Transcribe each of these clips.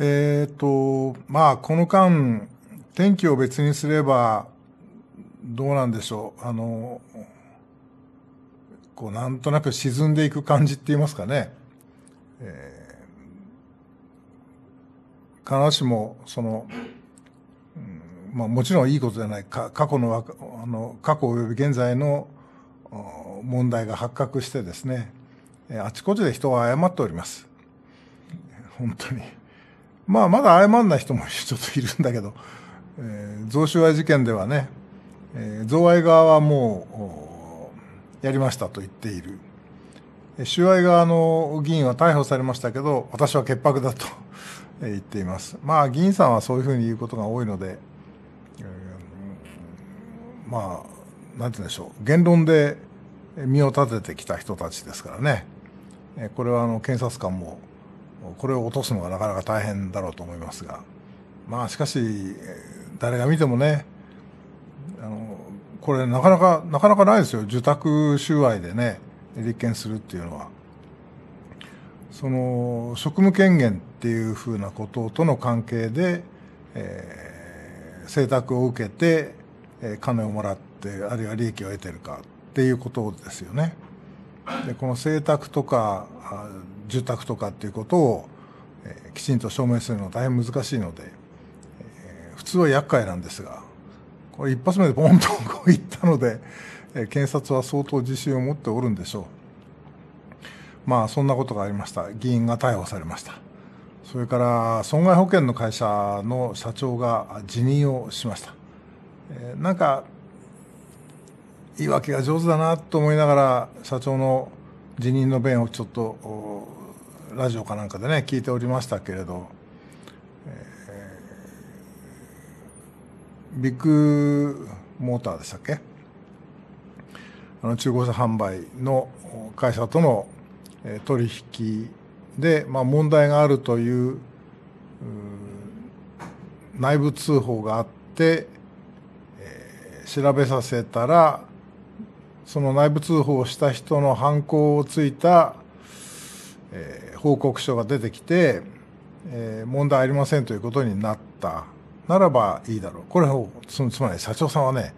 えっ、と、まあ、この間、天気を別にすれば、どうなんでしょう。あの、こう、なんとなく沈んでいく感じって言いますかね。えー、必ずしも、その、うん、まあ、もちろんいいことじゃない。か過去の、あの、過去及び現在の問題が発覚してですね、あちこちで人は謝っております。本当に。まあ、まだ謝んない人もちょっといるんだけど、えー、贈収賄事件ではね、えー、贈賄側はもう、やりましたと言っている。収賄側の議員は逮捕されましたけど、私は潔白だと 言っています。まあ、議員さんはそういうふうに言うことが多いので、えー、まあ、なんて言うんでしょう。言論で身を立ててきた人たちですからね。これはあの検察官もこれを落とすのがなかなか大変だろうと思いますが、まあ、しかし、誰が見てもね、あのこれなかなか、なかなかないですよ、受託収賄でね、立件するっていうのは。その職務権限っていうふうなこととの関係で、えー、請託を受けて、えー、金をもらってあるいは利益を得てるかっていうことですよね。でこの請託とか住宅とかっていうことを、えー、きちんと証明するのは大変難しいので、えー、普通は厄介なんですがこれ一発目でボンとこういったので、えー、検察は相当自信を持っておるんでしょうまあそんなことがありました議員が逮捕されましたそれから損害保険の会社の社長が辞任をしました、えー、なんか言い訳が上手だなと思いながら社長の辞任の弁をちょっとラジオかなんかでね聞いておりましたけれど、えー、ビッグモーターでしたっけあの中古車販売の会社との取引で、まあ、問題があるという内部通報があって、えー、調べさせたらその内部通報をした人の犯行をついた、え報告書が出てきて、えー、問題ありませんということになったならばいいだろう。これをつまり社長さんはね、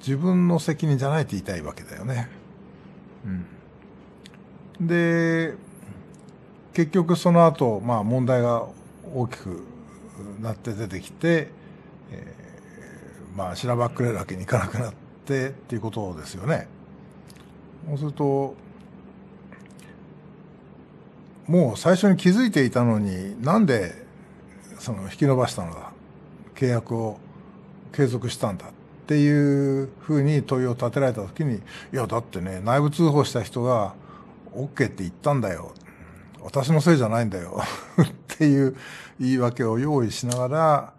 自分の責任じゃないって言いたいわけだよね。うん、で、結局その後、まあ問題が大きくなって出てきて、えー、まあしらばっくれるわけにいかなくなってっていうことですよね。そうすると、もう最初に気づいていたのになんでその引き延ばしたのだ契約を継続したんだっていうふうに問いを立てられた時にいやだってね内部通報した人が OK って言ったんだよ私のせいじゃないんだよっていう言い訳を用意しながら、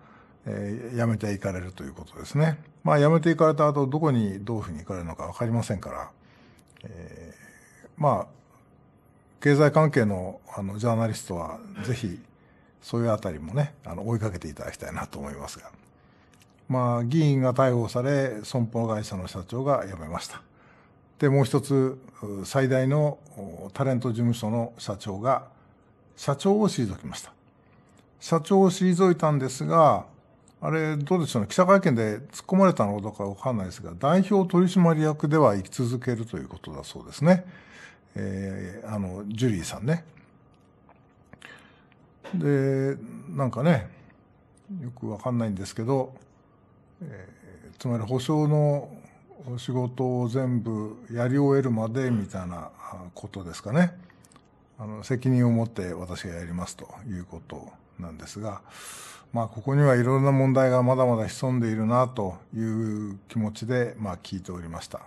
えー、辞めていかれるということですね。まあ辞めていかれた後どこにどういうふうに行かれるのか分かりませんから、えー、まあ経済関係のあのジャーナリストは、ぜひ、そういうあたりもね、あの追いかけていただきたいなと思いますが。まあ、議員が逮捕され、損保会社の社長が辞めました。で、もう一つ、最大のタレント事務所の社長が、社長を退きました。社長を退いたんですが、あれ、どうでしょうね、記者会見で突っ込まれたのかどうかわかんないですが、代表取締役では生き続けるということだそうですね。えー、あのジュリーさんねでなんかねよくわかんないんですけど、えー、つまり保証の仕事を全部やり終えるまでみたいなことですかねあの責任を持って私がやりますということなんですが、まあ、ここにはいろんな問題がまだまだ潜んでいるなという気持ちで、まあ、聞いておりました。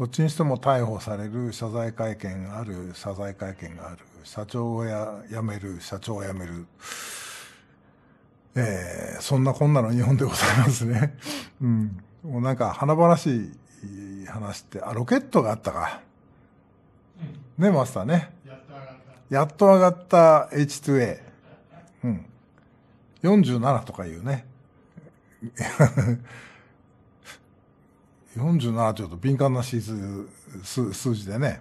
どっちにしても逮捕される、謝罪会見がある、謝罪会見がある、社長を辞める、社長を辞める。えー、そんなこんなの日本でございますね。うん。もうなんか華々しい話って、あ、ロケットがあったか。ね、マスターね。やっと上がった。やっと上がった H2A。うん。47とかいうね。47ちょっと敏感な数数字でね、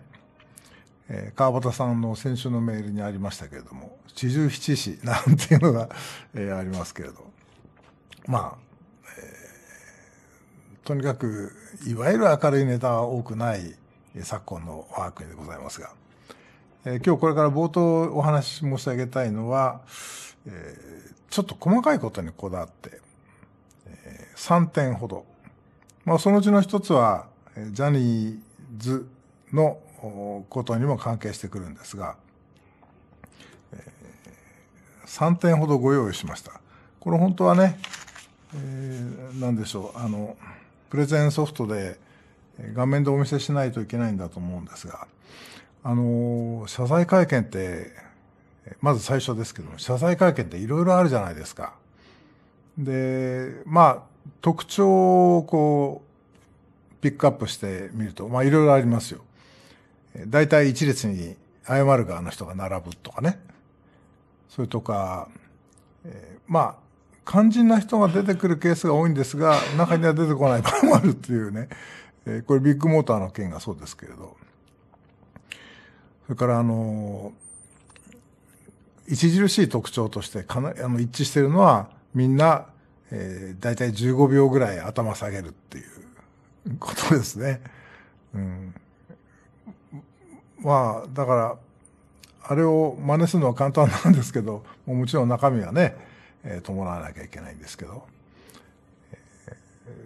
えー、川端さんの先週のメールにありましたけれども、四十七市なんていうのが、えー、ありますけれど、まあ、えー、とにかく、いわゆる明るいネタは多くない、え昨今の我が国でございますが、えー、今日これから冒頭お話し申し上げたいのは、えー、ちょっと細かいことにこだわって、えー、3点ほど、まあ、そのうちの一つは、ジャニーズのことにも関係してくるんですが、3点ほどご用意しました。これ本当はね、えー、何でしょう、あの、プレゼンソフトで画面でお見せしないといけないんだと思うんですが、あの、謝罪会見って、まず最初ですけども、謝罪会見っていろいろあるじゃないですか。で、まあ、特徴をこう、ピックアップしてみると、まあいろいろありますよ。大体一列に謝る側の人が並ぶとかね。それとか、えー、まあ、肝心な人が出てくるケースが多いんですが、中には出てこない場合もあるっていうね。えー、これビッグモーターの件がそうですけれど。それからあの著しい特徴としてかなあの一致しているのはみんなえー、大体15秒ぐらい頭下げるっていうことですね。うん、まあ、だから、あれを真似するのは簡単なんですけど、もちろん中身はね、えー、伴わなきゃいけないんですけど、え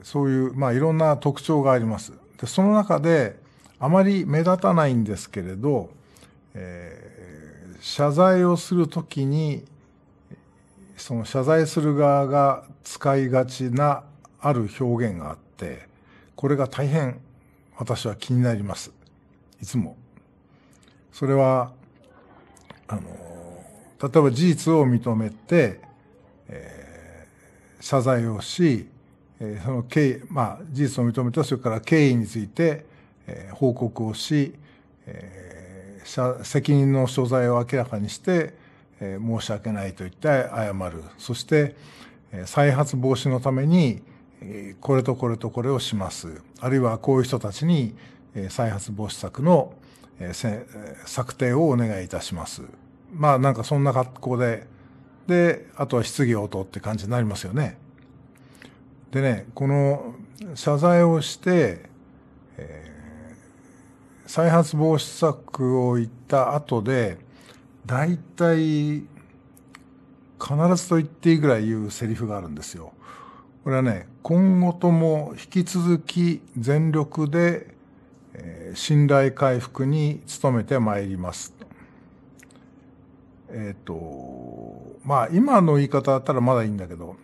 ー、そういう、まあいろんな特徴があります。で、その中で、あまり目立たないんですけれど、えー、謝罪をするときに、その謝罪する側が使いがちなある表現があって、これが大変私は気になります。いつも。それは、あの、例えば事実を認めて、えー、謝罪をし、えー、その経緯、まあ事実を認めて、それから経緯について、えー、報告をし、えー、責任の所在を明らかにして、え申し訳ないと言って謝る。そして、え再発防止のために、えこれとこれとこれをします。あるいはこういう人たちに、え再発防止策の、え策定をお願いいたします。まあなんかそんな格好で、で、あとは質疑応答って感じになりますよね。でね、この謝罪をして、え再発防止策を言った後で、大体、必ずと言っていいぐらい言うセリフがあるんですよ。これはね、今後とも引き続き全力で、えー、信頼回復に努めてまいります。えっ、ー、と、まあ今の言い方だったらまだいいんだけど、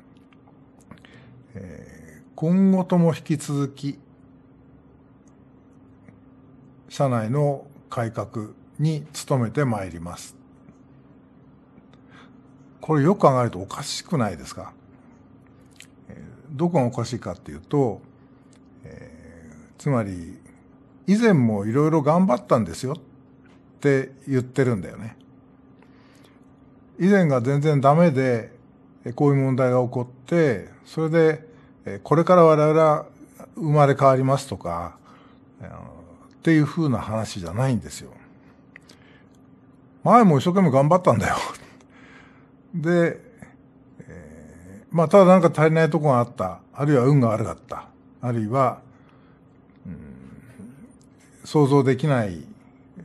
えー、今後とも引き続き、社内の改革に努めてまいります。これよく考えるとおかしくないですか。どこがおかしいかっていうと、えー、つまり、以前もいろいろ頑張ったんですよって言ってるんだよね。以前が全然ダメで、こういう問題が起こって、それで、これから我々は生まれ変わりますとか、っていう風な話じゃないんですよ。前も一生懸命頑張ったんだよで、えー、まあ、ただなんか足りないとこがあった。あるいは運が悪かった。あるいは、うん、想像できない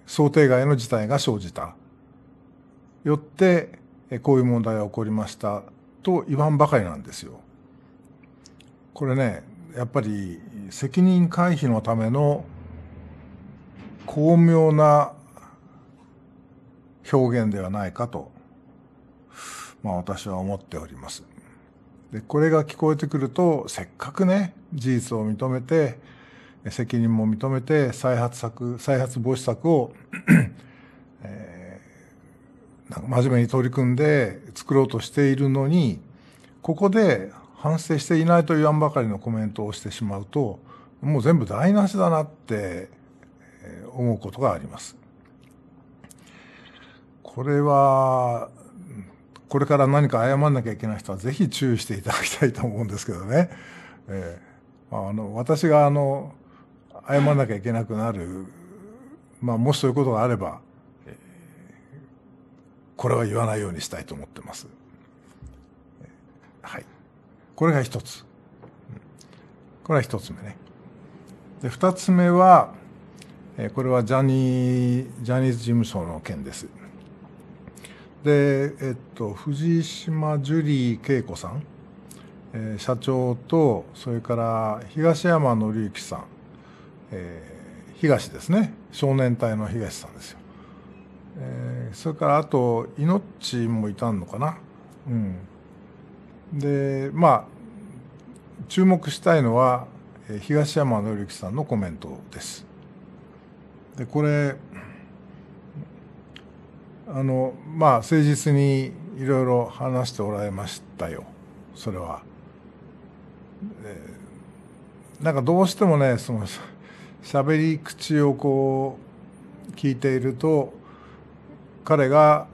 想定外の事態が生じた。よって、こういう問題が起こりましたと言わんばかりなんですよ。これね、やっぱり責任回避のための巧妙な表現ではないかとまあ私は思っております。で、これが聞こえてくると、せっかくね、事実を認めて、責任も認めて、再発策、再発防止策を えー、なんか真面目に取り組んで作ろうとしているのに、ここで反省していないと言わんばかりのコメントをしてしまうと、もう全部台無しだなって思うことがあります。これは、これから何か謝らなきゃいけない人はぜひ注意していただきたいと思うんですけどね。えー、あの私があの謝らなきゃいけなくなる、まあ、もしそういうことがあれば、これは言わないようにしたいと思ってます。はい。これが一つ。これは一つ目ね。で、二つ目は、これはジャニー、ジャニーズ事務所の件です。で、えっと、藤島ジュリー恵子さん、えー、社長とそれから東山紀之さん、えー、東ですね少年隊の東さんですよ、えー、それからあといのちもいたのかな、うん、でまあ注目したいのは東山紀之さんのコメントですでこれまあ、誠実にいろいろ話しておられましたよ、それは。なんかどうしてもね、その喋り口をこう聞いていると、彼が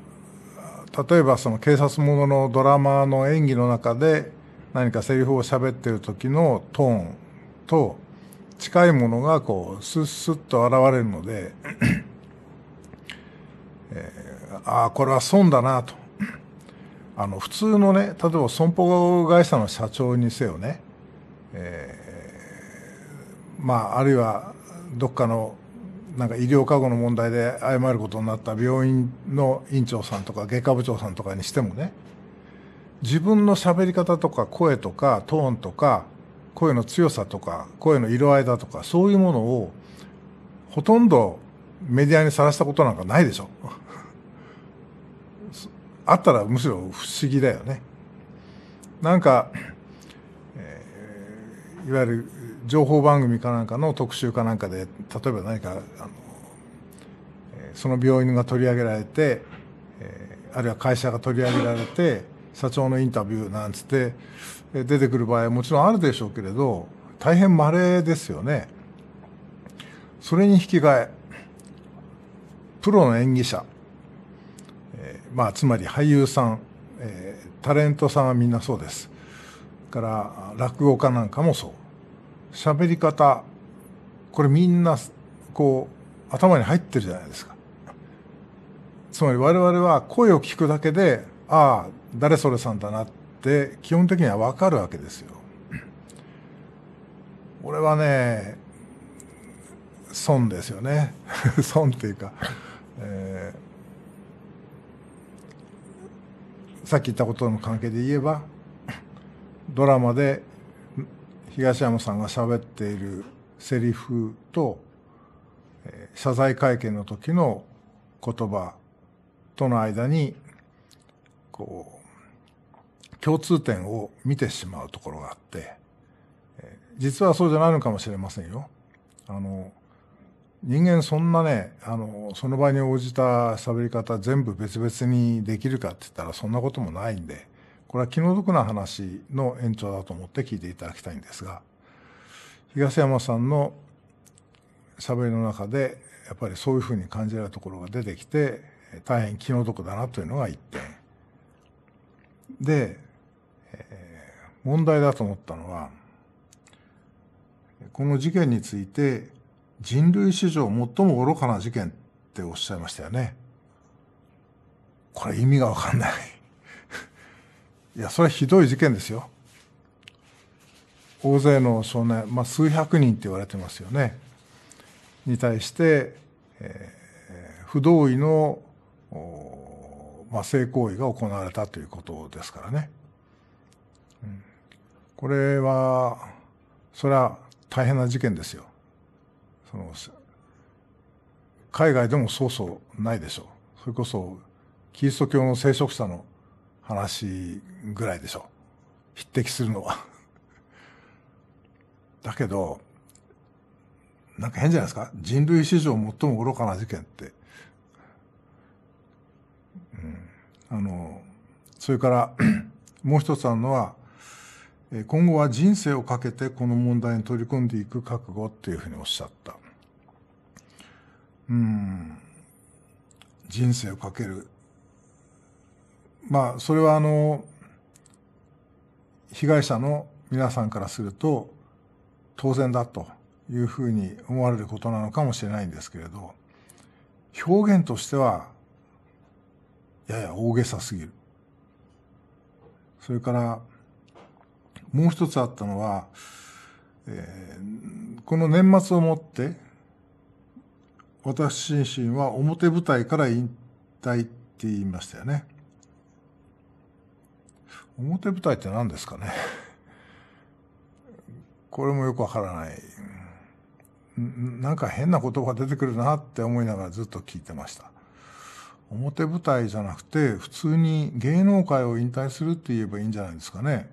例えばその警察もののドラマの演技の中で何かセリフを喋ってる時のトーンと近いものがこうスッスッと現れるのでああこれは損だなとあの普通のね例えば損保会社の社長にせよね、えー、まああるいはどっかのなんか医療過誤の問題で謝ることになった病院の院長さんとか外科部長さんとかにしてもね自分の喋り方とか声とかトーンとか声の強さとか声の色合いだとかそういうものをほとんどメディアにさらしたことなんかないでしょあったらむしろ不思議だよね。なんか、えー、いわゆる情報番組かなんかの特集かなんかで例えば何かあのその病院が取り上げられて、えー、あるいは会社が取り上げられて社長のインタビューなんつって出てくる場合はもちろんあるでしょうけれど大変稀ですよね。それに引き換えプロの演技者えー、まあ、つまり俳優さん、えー、タレントさんはみんなそうですから落語家なんかもそう喋り方これみんなこう頭に入ってるじゃないですかつまり我々は声を聞くだけでああ誰それさんだなって基本的には分かるわけですよ 俺はね損ですよね 損っていうか、えーさっき言ったことの関係で言えば ドラマで東山さんが喋っているセリフと、えー、謝罪会見の時の言葉との間にこう共通点を見てしまうところがあって、えー、実はそうじゃないのかもしれませんよ。あの人間そんなね、あの、その場に応じた喋り方全部別々にできるかって言ったらそんなこともないんで、これは気の毒な話の延長だと思って聞いていただきたいんですが、東山さんの喋りの中で、やっぱりそういうふうに感じられるところが出てきて、大変気の毒だなというのが一点。で、えー、問題だと思ったのは、この事件について、人類史上最も愚かな事件っておっしゃいましたよね。これ意味がわかんない いや、それはひどい事件ですよ。大勢の少年、まあ、数百人って言われてますよね。に対して、えー、不同意の、まあ、性行為が行われたということですからね。これは、それは大変な事件ですよ。海外でもそうそうないでしょう。それこそ、キリスト教の聖職者の話ぐらいでしょう。匹敵するのは だけど、なんか変じゃないですか人類史上最も愚かな事件って。うん、あの、それから もう一つあるのは、今後は人生をかけてこの問題に取り組んでいく覚悟っていうふうにおっしゃった。うん。人生をかける。まあ、それはあの、被害者の皆さんからすると当然だというふうに思われることなのかもしれないんですけれど、表現としてはやや大げさすぎる。それから、もう一つあったのは、えー、この年末をもって、私自身は表舞台から引退って言いましたよね。表舞台って何ですかね。これもよくわからない。なんか変な言葉出てくるなって思いながらずっと聞いてました。表舞台じゃなくて、普通に芸能界を引退するって言えばいいんじゃないですかね。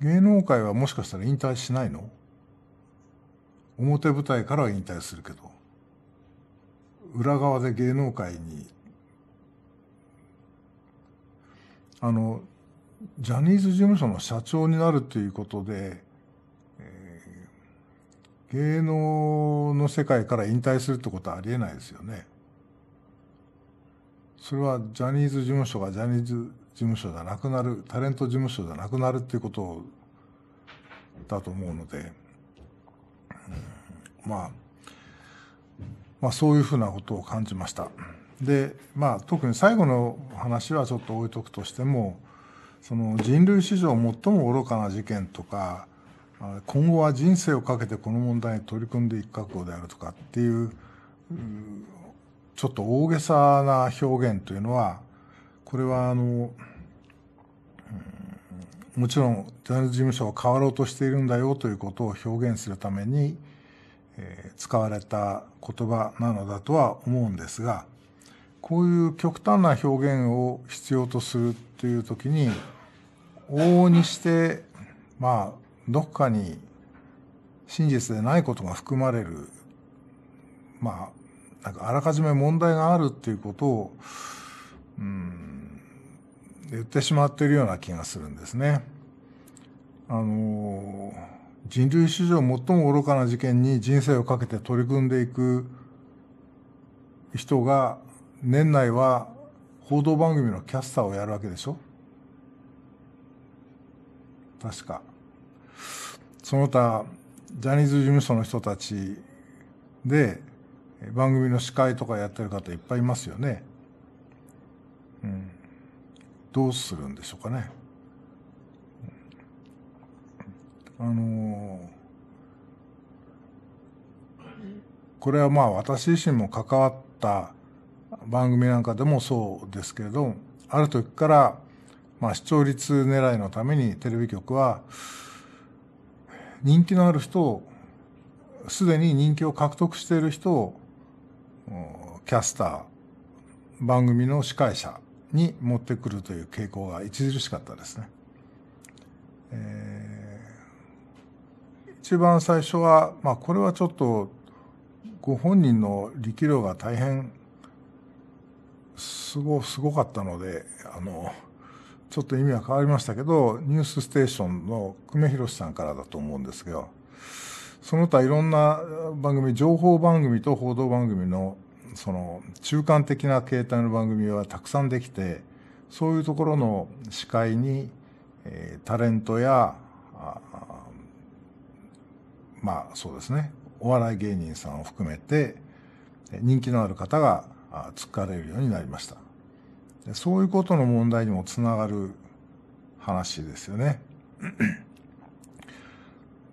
芸能界はもしかしたら引退しないの表舞台からは引退するけど裏側で芸能界にあのジャニーズ事務所の社長になるということで、えー、芸能の世界から引退するってことはありえないですよね。それはジャニーズ事務所がジャニーズ事務所じゃなくなるタレント事務所じゃなくなるっていうことだと思うので、うん、まあまあそういうふうなことを感じました。でまあ特に最後の話はちょっと置いとくとしてもその人類史上最も愚かな事件とか今後は人生をかけてこの問題に取り組んでいく覚悟であるとかっていうちょっと大げさな表現というのはこれはあのもちろんジャニーズ事務所は変わろうとしているんだよということを表現するために、えー、使われた言葉なのだとは思うんですがこういう極端な表現を必要とするっていう時に往々にしてまあどっかに真実でないことが含まれるまあなんかあらかじめ問題があるっていうことをうん言ってしまっているような気がするんですね。あの人類史上最も愚かな事件に人生をかけて取り組んでいく人が年内は報道番組のキャスターをやるわけでしょ確か。その他、ジャニーズ事務所の人たちで番組の司会とかやってる方いっぱいいますよね。どうするんでしょうかね。あのこれはまあ私自身も関わった番組なんかでもそうですけれどある時から、まあ、視聴率狙いのためにテレビ局は人気のある人をすでに人気を獲得している人をキャスター番組の司会者に持ってくるという傾向が著しかったですね。えー、一番最初は、まあ、これはちょっとご本人の力量が大変すごすごかったのであのちょっと意味は変わりましたけど「ニュースステーション」の久米宏さんからだと思うんですけどその他いろんな番組情報番組と報道番組のその中間的な形態の番組はたくさんできてそういうところの司会に、えー、タレントやまあそうですねお笑い芸人さんを含めて人気のある方が疲れるようになりましたそういうことの問題にもつながる話ですよね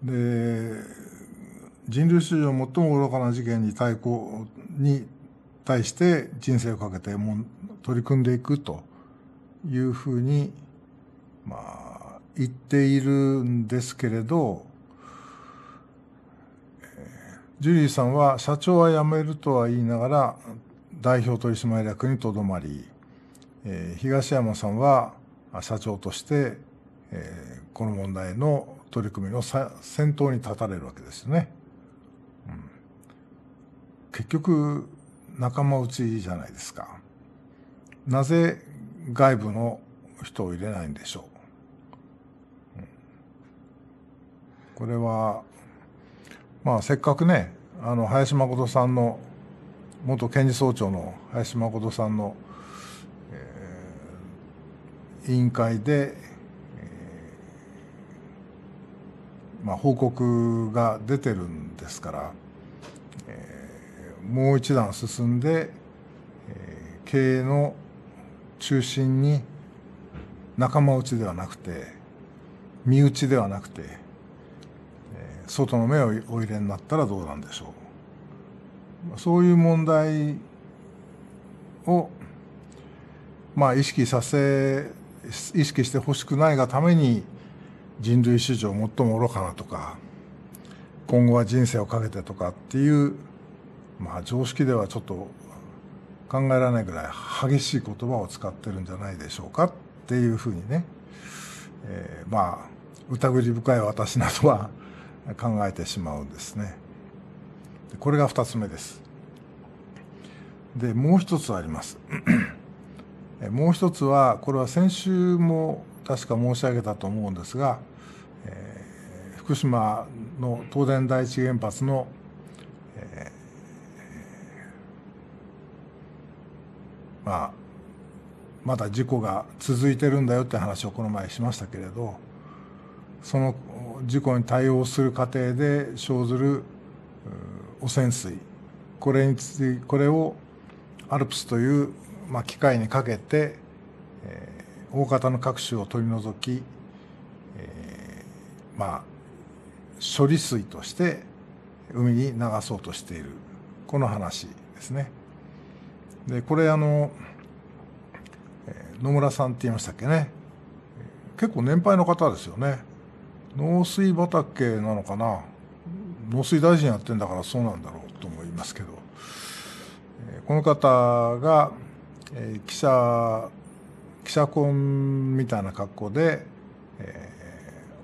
で人類史上最も愚かな事件に対抗に対して人生をかけてもう取り組んでいくというふうに、まあ、言っているんですけれど、ジュリーさんは社長は辞めるとは言いながら代表取締役にとどまり、え東山さんは社長として、えこの問題の取り組みの先頭に立たれるわけですよね。うん、結局仲間内じゃないですか。なぜ外部の人を入れないんでしょう。これは、まあせっかくね、あの林誠さんの、元検事総長の林誠さんの、えー、委員会で、えー、まあ報告が出てるんですから、もう一段進んで、えー、経営の中心に仲間内ではなくて身内ではなくて、えー、外の目をお入れになったらどうなんでしょうそういう問題をまあ意識させ意識してほしくないがために人類史上最も愚かなとか今後は人生をかけてとかっていうまあ、常識ではちょっと考えられないぐらい激しい言葉を使ってるんじゃないでしょうかっていうふうにね、えー、まあ疑り深い私などは考えてしまうんですね。でこれが2つ目です。でもう一つあります。もう一つはこれは先週も確か申し上げたと思うんですが、えー、福島の東電第一原発のまあ、まだ事故が続いてるんだよって話をこの前しましたけれどその事故に対応する過程で生ずる汚染水これにつこれを ALPS という、まあ、機械にかけて、えー、大方の各種を取り除き、えー、まあ処理水として海に流そうとしているこの話ですね。でこれあの野村さんって言いましたっけね結構年配の方ですよね農水畑なのかな農水大臣やってんだからそうなんだろうと思いますけどこの方が記者記者婚みたいな格好で、え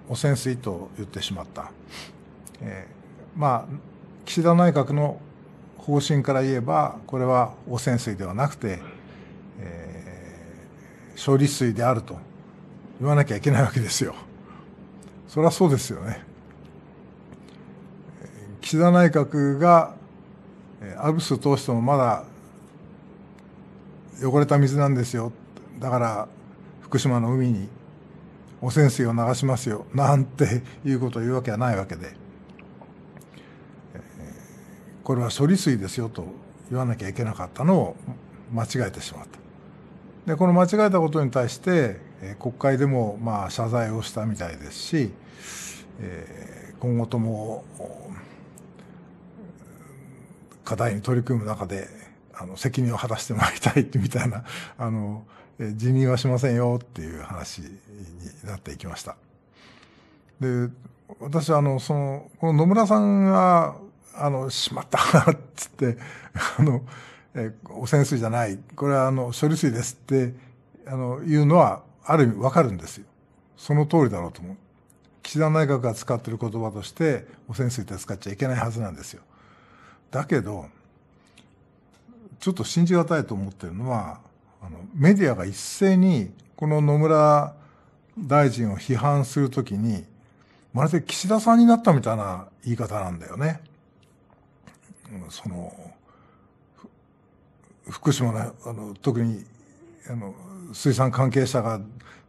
ー、汚染水と言ってしまった、えー、まあ岸田内閣の方針から言えばこれは汚染水ではなくて、えー、処理水であると言わなきゃいけないわけですよ。それはそうですよね。岸田内閣がアブス通してもまだ汚れた水なんですよだから福島の海に汚染水を流しますよなんていうことを言うわけはないわけでこれは処理水ですよと言わなきゃいけなかったのを間違えてしまった。でこの間違えたことに対して国会でもまあ謝罪をしたみたいですし、えー、今後とも課題に取り組む中であの責任を果たしてまいりたいみたいな あの辞任はしませんよっていう話になっていきました。で私はあのそのこの野村さんがあの、しまったっつって、あの、えー、汚染水じゃない、これはあの、処理水ですって、あの、言うのは、ある意味わかるんですよ。その通りだろうと思う。岸田内閣が使ってる言葉として、汚染水って使っちゃいけないはずなんですよ。だけど、ちょっと信じがたいと思ってるのは、あの、メディアが一斉に、この野村大臣を批判するときに、まるで岸田さんになったみたいな言い方なんだよね。その福島のあの特にあの水産関係者が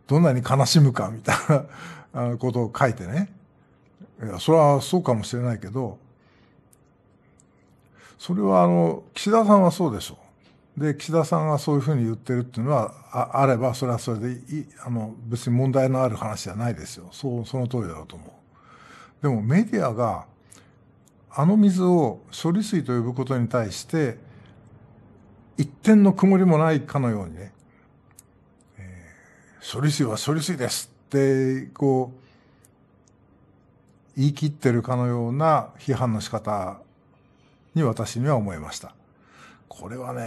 どんなに悲しむかみたいな ことを書いてねいやそれはそうかもしれないけどそれはあの岸田さんはそうでしょうで岸田さんがそういうふうに言ってるっていうのはああればそれはそれでいいあの別に問題のある話じゃないですよそうその通りだと思う。でもメディアがあの水を処理水と呼ぶことに対して、一点の曇りもないかのようにね、えー、処理水は処理水ですって、こう、言い切ってるかのような批判の仕方に私には思いました。これはね、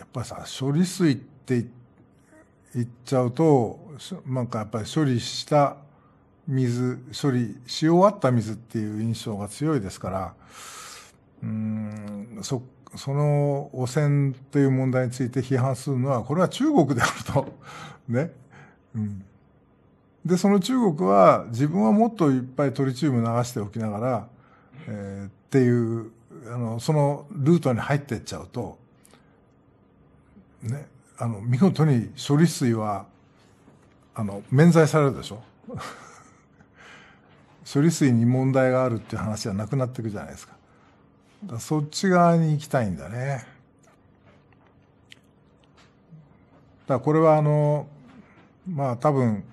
やっぱりさ、処理水って言っちゃうと、なんかやっぱり処理した水処理し終わった水っていう印象が強いですからうんそその汚染という問題について批判するのはこれは中国であると ね、うん、でその中国は自分はもっといっぱいトリチウム流しておきながら、えー、っていうあのそのルートに入っていっちゃうと、ね、あの見事に処理水はあの免罪されるでしょ。処理水に問題があるっていう話はなくなっていくじゃないですか。かそっち側に行きたいんだね。だこれはあの、まあ多分、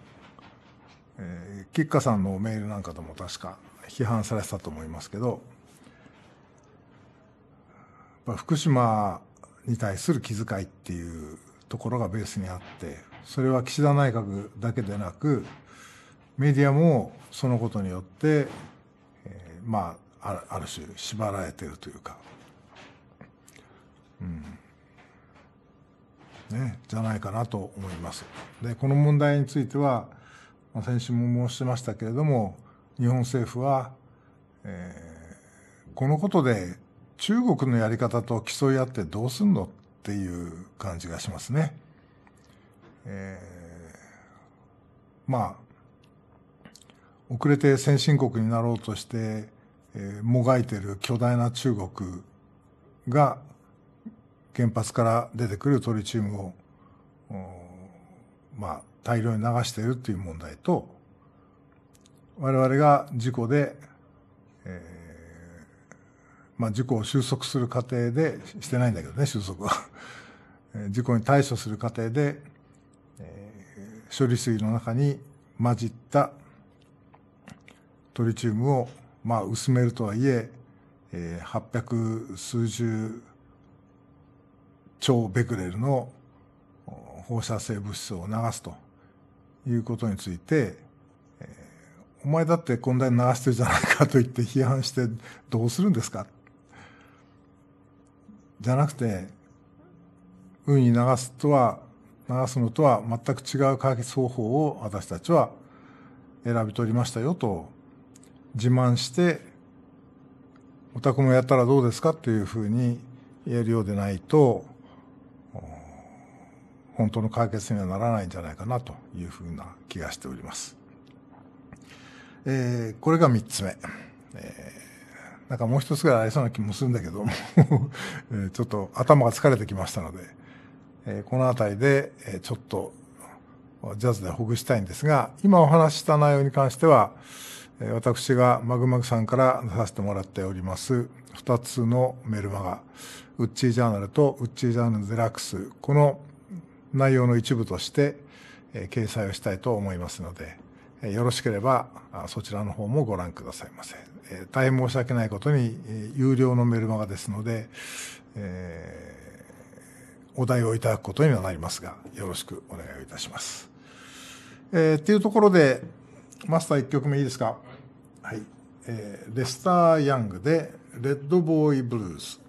えー、吉川さんのメールなんかでも確か批判されてたと思いますけど、福島に対する気遣いっていうところがベースにあって、それは岸田内閣だけでなく、メディアもそのことによって、えー、まあある種縛られてるというか、うんね、じゃないかなと思います。でこの問題については、まあ、先週も申しましたけれども日本政府は、えー、このことで中国のやり方と競い合ってどうすんのっていう感じがしますね。えー、まあ遅れて先進国になろうとして、えー、もがいてる巨大な中国が原発から出てくるトリチウムをまあ大量に流しているという問題と我々が事故で、えー、まあ、事故を収束する過程でしてないんだけどね収束は事故に対処する過程で、えー、処理水の中に混じったトリチウムを、まあ、薄めるとはいええー、800数十兆ベクレルの放射性物質を流すということについて、えー、お前だってこんなに流してるじゃないかと言って批判してどうするんですかじゃなくて海に流すとは流すのとは全く違う解決方法を私たちは選び取りましたよと自慢してお宅もやったらどうですかというふうに言えるようでないと本当の解決にはならないんじゃないかなというふうな気がしております。えー、これが3つ目。えー、なんかもう一つぐらいありそうな気もするんだけども ちょっと頭が疲れてきましたので、えー、この辺りで、えちょっとジャズでほぐしたいんですが、今お話しした内容に関しては、私がマグマグさんから出させてもらっております2つのメルマガウッチージャーナルとウッチージャーナルデラックスこの内容の一部として掲載をしたいと思いますのでよろしければそちらの方もご覧くださいませ大変申し訳ないことに有料のメルマガですので、えお題をいただくことにはなりますがよろしくお願いをいたします。えー、っていうところでマスター1曲目いいですか、はいえー、レスター・ヤングで「レッドボーイ・ブルース」